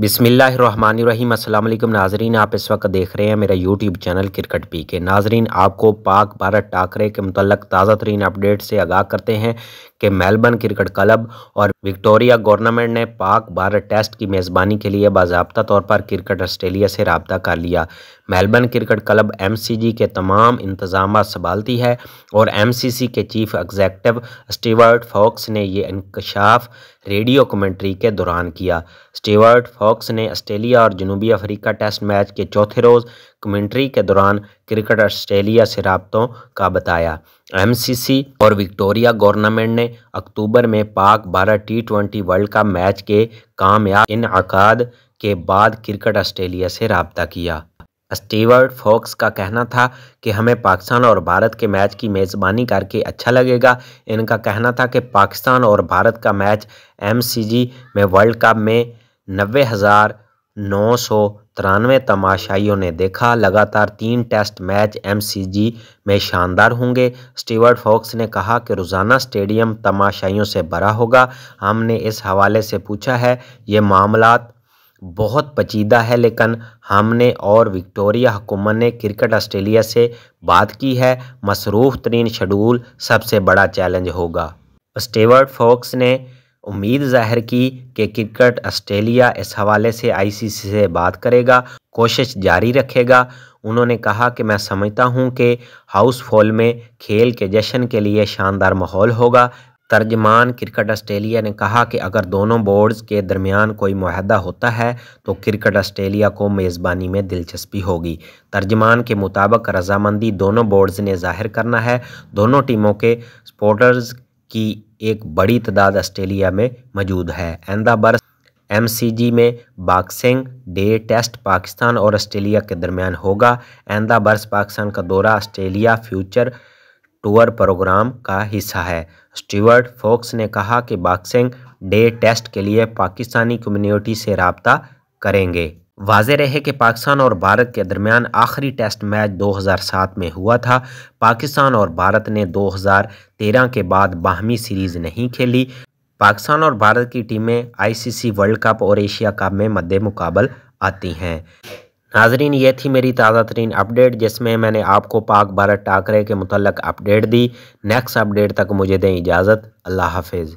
बिसमीम अल्लाम नाजरीन आप इस वक्त देख रहे हैं मेरा यूट्यूब चैनल क्रिकेट पी के नाजरीन आपको पाक भारत टाकरे के मतलब ताज़ा तरीन अपडेट से आगाह करते हैं कि मेलबर्न क्रिकेट क्लब और विक्टोरिया गवर्नमेंट ने पाक भारत टेस्ट की मेज़बानी के लिए बाबा तौर पर क्रिकेट आस्ट्रेलिया से रबता कर लिया मेलबर्न क्रिकेट क्लब एम के तमाम इंतजाम संभालती है और एम के चीफ एग्जैक्टिव स्टीवर्ट फॉक्स ने यह इंकशाफ रेडियो कमेंट्री के दौरान किया स्टीवर्ट फॉक्स ने ऑस्ट्रेलिया और जनूबी अफ्रीका टेस्ट मैच के चौथे रोज़ कमेंट्री के दौरान क्रिकेट ऑस्ट्रेलिया से रबतों का बताया एमसीसी और विक्टोरिया गवर्नमेंट ने अक्टूबर में Pak Bharat T twenty World Cup match के कामयाब इनका के बाद क्रिकेट ऑस्ट्रेलिया से रबता किया स्टीवर्ट फॉक्स का कहना था कि हमें पाकिस्तान और भारत के मैच की मेज़बानी करके अच्छा लगेगा इनका कहना था कि पाकिस्तान और भारत का मैच एमसीजी में वर्ल्ड कप में नबे हज़ार नौ सौ तिरानवे तमाशाइयों ने देखा लगातार तीन टेस्ट मैच एमसीजी में शानदार होंगे स्टीवर्ट फॉक्स ने कहा कि रोज़ाना स्टेडियम तमाशाइयों से भरा होगा हमने इस हवाले से पूछा है ये मामला बहुत पचीदा है लेकिन हमने और विक्टोरिया हुकूमत ने क्रिकेट ऑस्ट्रेलिया से बात की है मसरूफ़ तरीन शेडूल सबसे बड़ा चैलेंज होगा स्टेवर्ट फॉक्स ने उम्मीद जाहिर की कि क्रिकेट ऑस्ट्रेलिया इस हवाले से आईसीसी से बात करेगा कोशिश जारी रखेगा उन्होंने कहा कि मैं समझता हूं कि फॉल में खेल के जश्न के लिए शानदार माहौल होगा तर्जमान क्रिकेट आस्ट्रेलिया ने कहा कि अगर दोनों बोर्ड्स के दरमियान कोई माहदा होता है तो क्रिकेट आस्ट्रेलिया को मेज़बानी में दिलचस्पी होगी तर्जमान के मुताबिक रजामंदी दोनों बोर्ड्स ने जाहिर करना है दोनों टीमों के स्पोर्टर्स की एक बड़ी तादाद आस्ट्रेलिया में मौजूद है आंदा बरस एमसीजी में बॉक्सिंग डे टेस्ट पाकिस्तान और ऑस्ट्रेलिया के दरमियान होगा आंदा बरस पाकिस्तान का दौरा ऑस्ट्रेलिया फ्यूचर टूर प्रोग्राम का हिस्सा है स्टीवर्ट फोक्स ने कहा कि बॉक्सिंग डे टेस्ट के लिए पाकिस्तानी कम्युनिटी से रबता करेंगे वाज रहे कि पाकिस्तान और भारत के दरमियान आखिरी टेस्ट मैच 2007 में हुआ था पाकिस्तान और भारत ने 2013 के बाद बाहमी सीरीज़ नहीं खेली पाकिस्तान और भारत की टीमें आईसीसी वर्ल्ड कप और एशिया कप में मद्दे मुकाबल आती हैं नाजरीन ये थी मेरी ताज़ा तरीन अपडेट जिसमें मैंने आपको पाक भारत टाकरे के मतलब अपडेट दी नेक्स्ट अपडेट तक मुझे दें इजाज़त अल्लाह हाफिज़